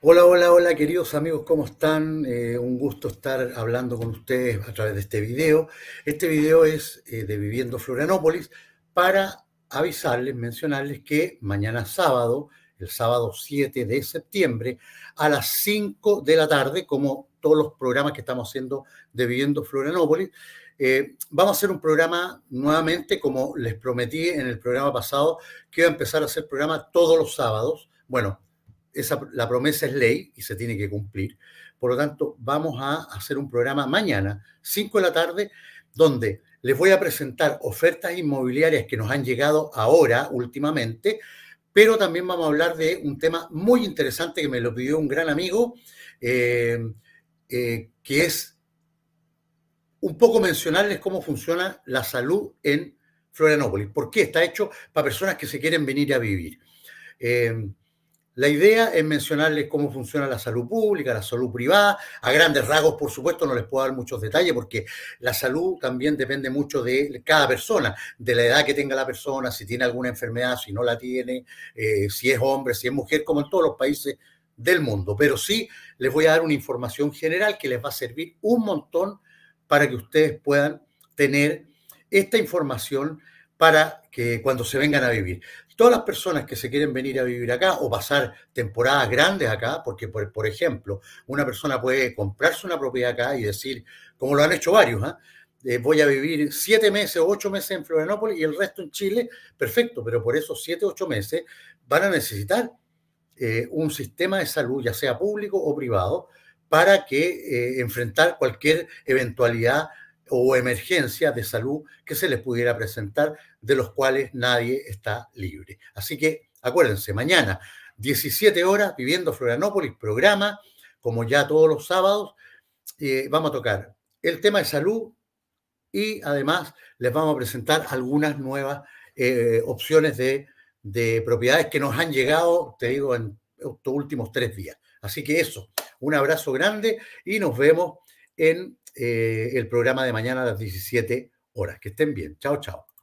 Hola, hola, hola queridos amigos, ¿cómo están? Eh, un gusto estar hablando con ustedes a través de este video. Este video es eh, de Viviendo Florianópolis para avisarles, mencionarles que mañana sábado, el sábado 7 de septiembre, a las 5 de la tarde, como todos los programas que estamos haciendo de Viviendo Florianópolis, eh, vamos a hacer un programa nuevamente, como les prometí en el programa pasado, que iba a empezar a hacer programa todos los sábados. Bueno, la promesa es ley y se tiene que cumplir. Por lo tanto, vamos a hacer un programa mañana, 5 de la tarde, donde les voy a presentar ofertas inmobiliarias que nos han llegado ahora últimamente, pero también vamos a hablar de un tema muy interesante que me lo pidió un gran amigo, eh, eh, que es un poco mencionarles cómo funciona la salud en Florianópolis. ¿Por qué está hecho para personas que se quieren venir a vivir? Eh, la idea es mencionarles cómo funciona la salud pública, la salud privada. A grandes rasgos, por supuesto, no les puedo dar muchos detalles porque la salud también depende mucho de cada persona, de la edad que tenga la persona, si tiene alguna enfermedad, si no la tiene, eh, si es hombre, si es mujer, como en todos los países del mundo. Pero sí les voy a dar una información general que les va a servir un montón para que ustedes puedan tener esta información para que cuando se vengan a vivir todas las personas que se quieren venir a vivir acá o pasar temporadas grandes acá, porque por, ejemplo, una persona puede comprarse una propiedad acá y decir, como lo han hecho varios, ¿ah? eh, voy a vivir siete meses o ocho meses en Florianópolis y el resto en Chile, perfecto, pero por esos siete, ocho meses van a necesitar eh, un sistema de salud, ya sea público o privado, para que eh, enfrentar cualquier eventualidad o emergencias de salud que se les pudiera presentar, de los cuales nadie está libre. Así que acuérdense, mañana, 17 horas, Viviendo Florianópolis, programa, como ya todos los sábados, eh, vamos a tocar el tema de salud y además les vamos a presentar algunas nuevas eh, opciones de, de propiedades que nos han llegado, te digo, en estos últimos tres días. Así que eso, un abrazo grande y nos vemos en eh, el programa de mañana a las 17 horas. Que estén bien. Chao, chao.